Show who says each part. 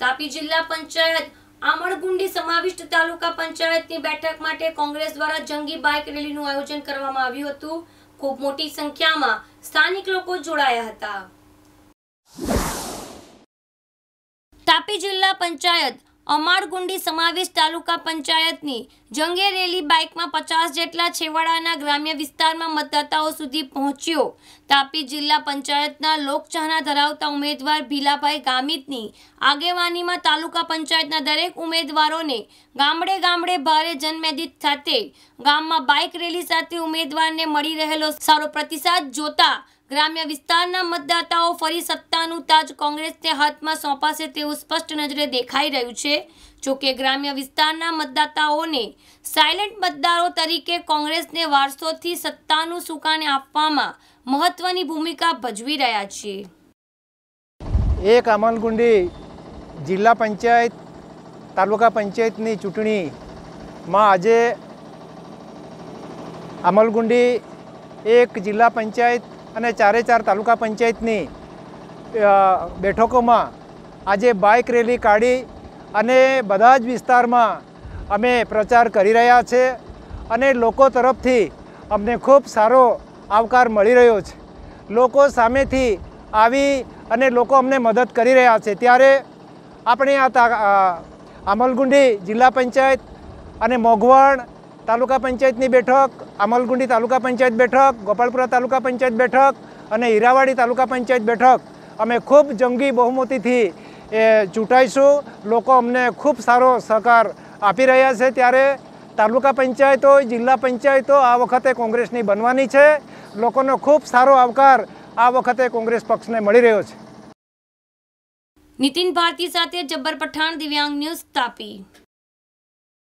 Speaker 1: તાપી જિલ્લા પંચાયત આમળગુંડી સમાવિષ્ટ તાલુકા પંચાયતની બેઠક માટે કોંગ્રેસ દ્વારા જંગી બાઇક રેલીનું આયોજન કરવામાં આવ્યું હતું ખૂબ મોટી સંખ્યામાં સ્થાનિક લોકો જોડાયા હતા તાપી જિલ્લા પંચાયત અમારગુંડી સમાવેશ તાલુકા પંચાયતની જંગે રેલી બાઇકમાં પચાસ જેટલા છેવાડાના ગ્રામ્ય વિસ્તારમાં મતદાતાઓ સુધી પહોંચ્યો તાપી જિલ્લા પંચાયતના લોકચાહના ધરાવતા ઉમેદવાર ભીલાભાઈ ગામિતની આગેવાનીમાં તાલુકા પંચાયતના દરેક ઉમેદવારોને ગામડે ગામડે ભારે જનમેદિત સાથે ગામમાં બાઇક રેલી સાથે ઉમેદવારને મળી રહેલો સારો પ્રતિસાદ જોતા ગ્રામ્ય વિસ્તારના મતદાતાઓ ફરી સત્તાનું તાજ કોંગ્રેસને હાથમાં સોંપાશે તેવું સ્પષ્ટ નજરે દેખાઈ રહ્યું છે જોકે ગ્રામ્ય વિસ્તારના મતદાતાઓને સાયલેન્ટ મતદારો તરીકે કોંગ્રેસને વારસોથી સત્તાનું સુકાને આપવામાં મહત્વની ભૂમિકા ભજવી રહ્યા છે
Speaker 2: એક અમલગુંડી જિલ્લા પંચાયત તાલુકા પંચાયતની ચૂંટણીમાં આજે અમલગુંડી એક જિલ્લા પંચાયત અને ચારે ચાર તાલુકા પંચાયતની બેઠકોમાં આજે બાઇક રેલી કાઢી અને બધા જ વિસ્તારમાં અમે પ્રચાર કરી રહ્યા છે અને લોકો તરફથી અમને ખૂબ સારો આવકાર મળી રહ્યો છે લોકો સામેથી આવી અને લોકો અમને મદદ કરી રહ્યા છે ત્યારે આપણે આ અમલગુંડી જિલ્લા પંચાયત અને મોઘવાણ તાલુકા પંચાયતની બેઠક અમલગુંડી તાલુકા પંચાયત બેઠક ગોપાલપુરા તાલુકા પંચાયત બેઠક અને હીરાવાડી તાલુકા પંચાયત બેઠક અમે ખૂબ જંગી બહુમતીથી એ ચૂંટાઈશું લોકો અમને ખૂબ સારો સહકાર આપી રહ્યા છે ત્યારે તાલુકા પંચાયતો જિલ્લા પંચાયતો આ વખતે કોંગ્રેસની બનવાની છે લોકોનો ખૂબ સારો આવકાર આ વખતે કોંગ્રેસ પક્ષને મળી રહ્યો છે
Speaker 1: નીતિન ભારતી સાથે જબ્બર પઠાણ દિવ્યાંગ ન્યૂઝ તાપી